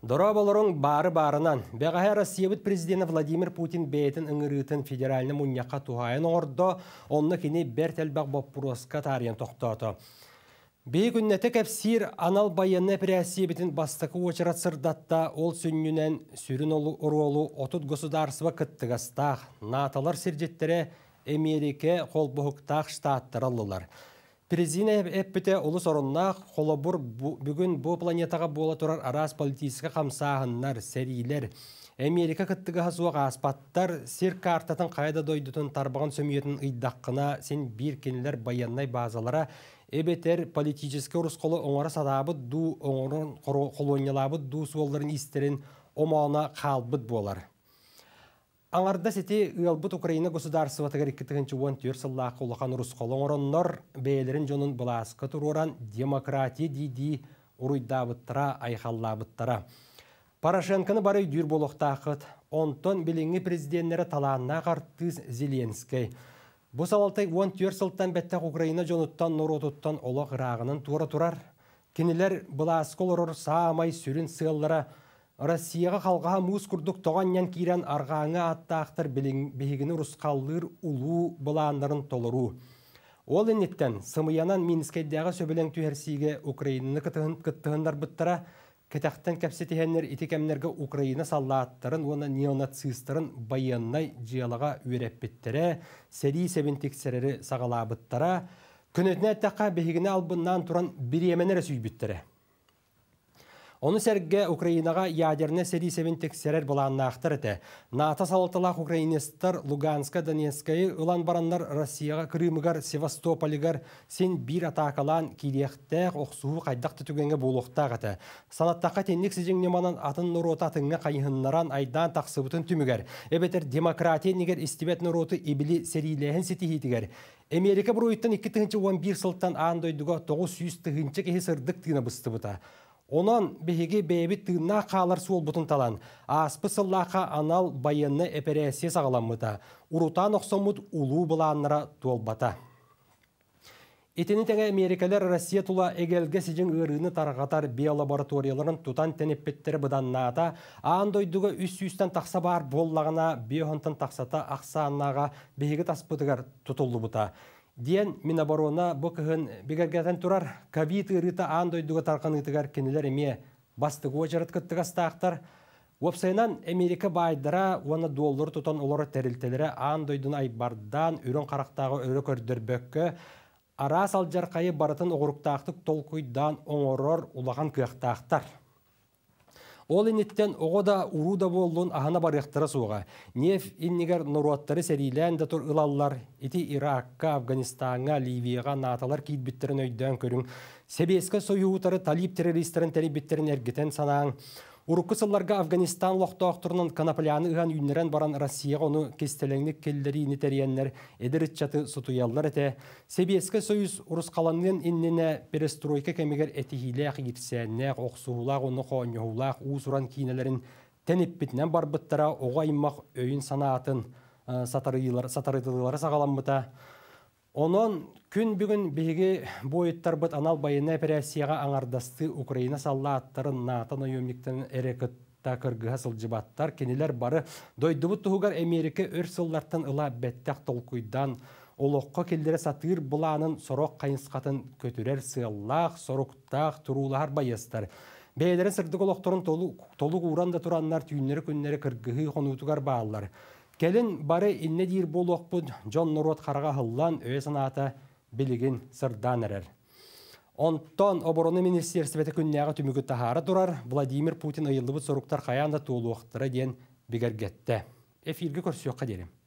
Дора болорың бары барынан. Бәғахай Россиябыт президенті Владимир Путин бәйтін үңірітін федеральны мұнияққа туғайын орды, онны кені бәр тәлбәқ баппұрысқа тариян тоқтаты. Бей күннәті кәпсир анал байыны прәсебетін бастықы сырдатта ол сүннінен сүрін олу ұруолу отуд государсыва кыттығастақ, наталар Эмирике, Америка қолбұғықтақ алылар. Президент эппите улус орунна холобур бүгүн бу планетага бола турар арас политическа қамсағыннар, серийлер Америка күттігі хасуак аспаттар сер картатын қайда дойдутун тарбаган сөмүйөтүн ыйдаккына сен бир баяннай базалара эбетер политический ұрыс колу оңора садабы дуу оңорун колоньялаабыт дуу суолларын истерин омоона каалбыт болар Аңарда сети ыалбыт Украина государства тагыриккетеген чуон төр сыллаах улахан рус холон ороннор бээлерин жонун демократи туруран демократия бұттыра, уруйдаабыттара айхаллаабыттара. Порошенконы барай дүйір болуқтақыт, онтон біліңі президентлері таланына қартыз Зеленский. Бұ салалтай 14 сылттан бәттәк Украина жонуттан нұротуттан олақ рағының тура турар. Кенелер бұла асқол самай саамай сүрін сығылыра, Россияға қалғаға мұз күрдік тоғаннан кейрен арғаңы аттақтыр бігіні русқаллыр ұлу бұландарын толыру. Ол әнеттен сымыянан Минскайдағы сөбілен түйерсиге Украинаны кыттығындар бұттыра, кәтәқтен кәпсетігенлер етекемлерге Украина саллааттарын, оны неонацистарын байыннай жиялаға өрәп біттірі, сәрі сәбін тексерері сағала бұттыра, күнетіне әттәқа бігіні албыннан тұран бір Оны сәргі Украинаға ядерне сәрі сәбін тексерер боланна ақтыр әті. НАТО салатылақ Украинестар Луганска, Донецкайы ұлан бараннар Россияға Крымыгар, Севастополигар сен бір атакалан килектәк оқсуы қайдақ түтігенге болуқтақ әті. салаттақа теннік неманан атын нұрота атыңға қайыннаран айдан тақсыбытын түмігер. Әбетір демократия негер істебет нұроты ебілі сәрилеген сетихетігер. Америка бұруйттан 2 11 сылттан аңдойдыға 900 тығынчы кехе сырдық бұстыбыта. Онан бігі бәбі түнна қалар сол бұтын талан. Аспы сыллақа анал байынны эпересе сағаламыта. Урутан оқсомут улу туал туолбата. Етені тәңі Америкалар Россия тұла әгелгі сежін ұрыны тарғатар биолабораторияларын тутан тәнеппеттері наата, аңдойдығы үс-үстен тақса бар боллағына биохонтын тақсата ақсанаға бейгі таспытығар тұтылды бұта. Диен Миноборона бұқығын бігергәтен тұрар ковид ырыта андойдуға тарқан ытығар кенілер әме бастығы күттіға стақтар. Вопсайнан Америка байдыра оны доллар тұтан олары тәрілтелері аңдойдың айбардан үрін қарақтағы өрі көрдір бөккі. Ара қайы барытын ұғырықтақтық толқойдан оңорор улаған Ол иниттен оғы да ұру да болуын ахана барықтыра суға. Неф иннигер нұруаттары сәрилән да тұр ылаллар. Ити Иракка, Афганистанға, Ливияға наталар кейт біттерін көрің. көрін. Себескі союутары талип террористерін тәрі біттерін әргетен санаң. Урукку сылларга Афганистан лоқты турнан канапляны ыган үннерен баран Россия ону кестеленник келдери нитериеннер эдерит сутуяллар эте. Себеске союз урускаланнын иннене перестройка кемигер этихиле нәқ оксуулак оны хонюлак усуран кинелерин тенеппитнен барбыттара ога иммак өйүн санаатын э, сатарыдылары сағаламыта. Онон күн бүгін беге бойыттар бұт анал байына операцияға аңардасты Украина салла аттарын натан ойымниктен әрекетта кыргыға сылжыбаттар кенелер бары дойдыбыт тұғығар Америка өр сыллартын ыла бәттәқ толқойдан олыққа келдері сатыр бұланын сорок қайынсқатын көтірер сыллақ, сорықтақ, тұрулар байыстар. Бәйелерін сырдық олықтырын толық уранда тұраннар түйінлері күннері кыргығы қонуытығар бағалар. Келін бары инне дир оқпын Джон Нұрот қарға хыллан өз санаты білігін сырдан әрір. Онтон обороны министерстветі күннәғы түмігі тағары тұрар Владимир Путин бұт соруктар қаянда туылуықтыры ден бігергетті. Эфирге көрсіоққа дерем.